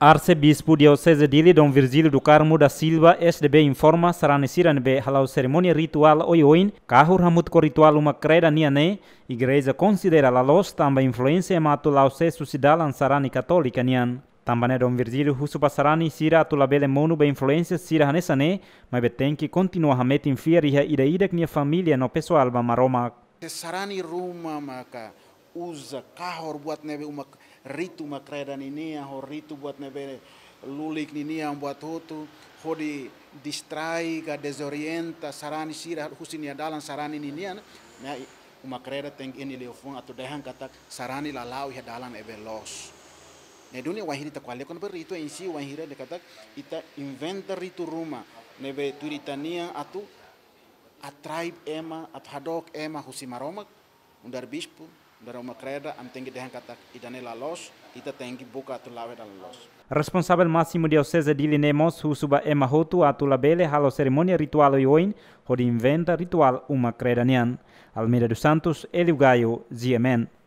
Arcebispo Diocese de Dom Virgílio do Carmo da Silva SDB informa saranisiran be halau cerimônia ritual oioin kahur hamut ko ritual uma creda niane igreja considera la los tamba influência matu lau se susidalan sarani católica nian Tambane Dom Virgílio Russo Passarani sira tulabele mono be influência sira hanesane mas be tem que continua hamet infiar e ida ida que minha família no pessoal ba maroma Sarani ruma maka uza kahor buat nebe umak ritu uma ini, ninia hor ritu buat nebe lulik ninia buat hoto, hodi distrai ga desorienta sarani sira husinia dalan sarani nian na uma kreda teng ini leofon atau dehan katak sarani lalau ya dalan ebe los ne dunia wahiri ta kwale kon berito insi wahiri de katak ita inventa ritu rumah nebe turitania atu atraib ema at hadok ema maromak undar bispo uma creda, am tengi dehan katak idanela los, ita tengi buka tu lawe dan los. Responsável máximo de diocese de Linemos, Husuba Emma Hotu, atula bele halo cerimônia ritual ioin, hodi inventa ritual uma creda credanian. Almeida dos Santos, Elio Gaio, Ziemen.